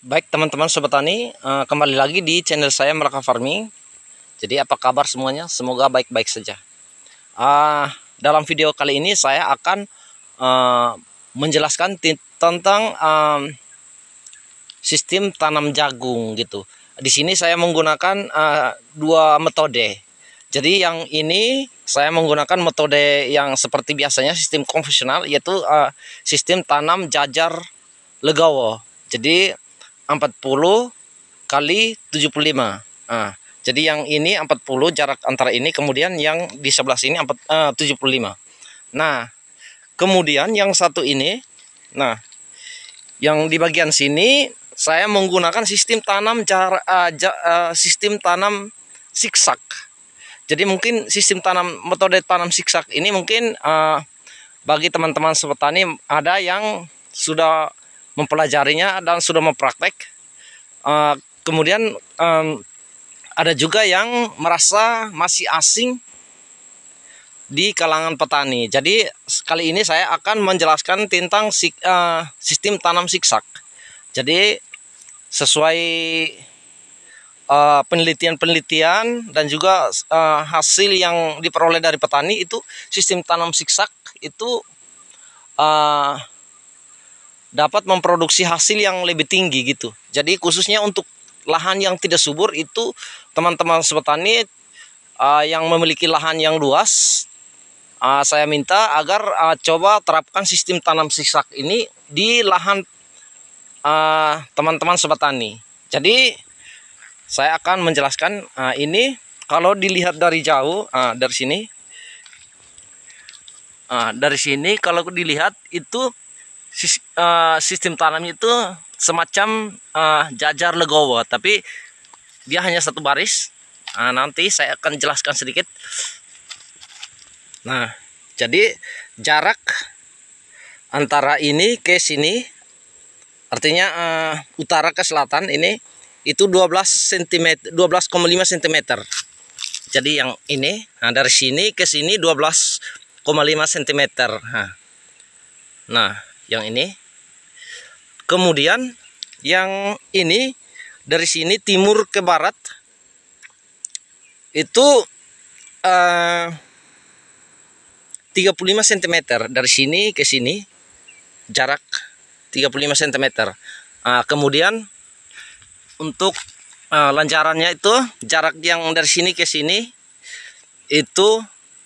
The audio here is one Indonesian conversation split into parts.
Baik teman-teman Sobat Tani, eh, kembali lagi di channel saya Meraka Farming Jadi apa kabar semuanya? Semoga baik-baik saja ah, Dalam video kali ini saya akan eh, menjelaskan tentang sistem tanam jagung gitu Di sini saya menggunakan eh, dua metode Jadi yang ini saya menggunakan metode yang seperti biasanya sistem konvensional Yaitu sistem tanam jajar legowo jadi 40 kali 75. Nah, jadi yang ini 40 jarak antara ini kemudian yang di sebelah sini 4, uh, 75. Nah, kemudian yang satu ini nah yang di bagian sini saya menggunakan sistem tanam cara uh, ja, uh, sistem tanam siksak. Jadi mungkin sistem tanam metode tanam siksak ini mungkin uh, bagi teman-teman sepetani ada yang sudah mempelajarinya dan sudah mempraktek. Uh, kemudian um, ada juga yang merasa masih asing di kalangan petani. Jadi kali ini saya akan menjelaskan tentang uh, sistem tanam siksak. Jadi sesuai eh, penelitian-penelitian uh, dan juga uh, hasil yang diperoleh dari petani itu sistem tanam siksak itu uh, dapat memproduksi hasil yang lebih tinggi gitu. Jadi khususnya untuk lahan yang tidak subur itu teman-teman sebatani uh, ah, yang memiliki lahan yang luas uh, saya minta agar uh, coba terapkan sistem tanam sisak ini di lahan teman-teman uh, sepetani. Jadi saya akan menjelaskan uh, ini kalau dilihat dari jauh uh, dari sini uh, dari sini kalau dilihat itu Eh, sistem tanam itu semacam uh, jajar legowo tapi dia hanya satu baris nah, nanti saya akan jelaskan sedikit nah jadi jarak antara ini ke sini artinya uh, utara ke selatan ini itu 12 cm 12,5 cm jadi yang ini nah dari sini ke sini 12,5 cm nah, nah yang ini kemudian yang ini dari sini timur ke barat itu uh, 35 cm dari sini ke sini jarak 35 cm uh, kemudian untuk uh, lanjarannya itu jarak yang dari sini ke sini itu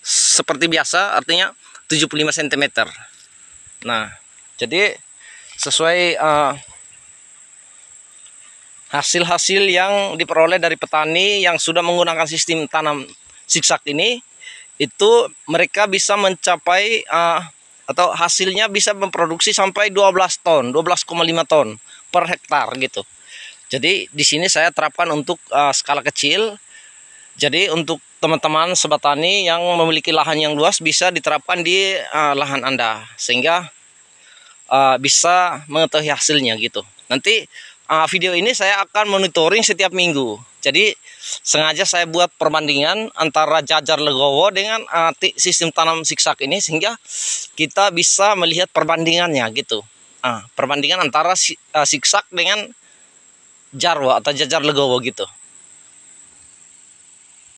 seperti biasa artinya 75 cm nah jadi sesuai eh, hasil-hasil uh, yang diperoleh dari petani yang sudah menggunakan sistem tanam zigzag ini itu mereka bisa mencapai uh, atau hasilnya bisa memproduksi sampai 12 ton, 12,5 ton per hektar gitu. Jadi di sini saya terapkan untuk uh, skala kecil. Jadi untuk teman-teman sebatani yang memiliki lahan yang luas bisa diterapkan di uh, lahan Anda sehingga uh, bisa mengetahui hasilnya gitu. Nanti uh, video ini saya akan monitoring setiap minggu. Jadi sengaja saya buat perbandingan antara jajar legowo dengan uh, sistem tanam siksak ini sehingga kita bisa melihat perbandingannya gitu. Uh, perbandingan antara si, uh, siksak dengan jarwo atau jajar legowo gitu.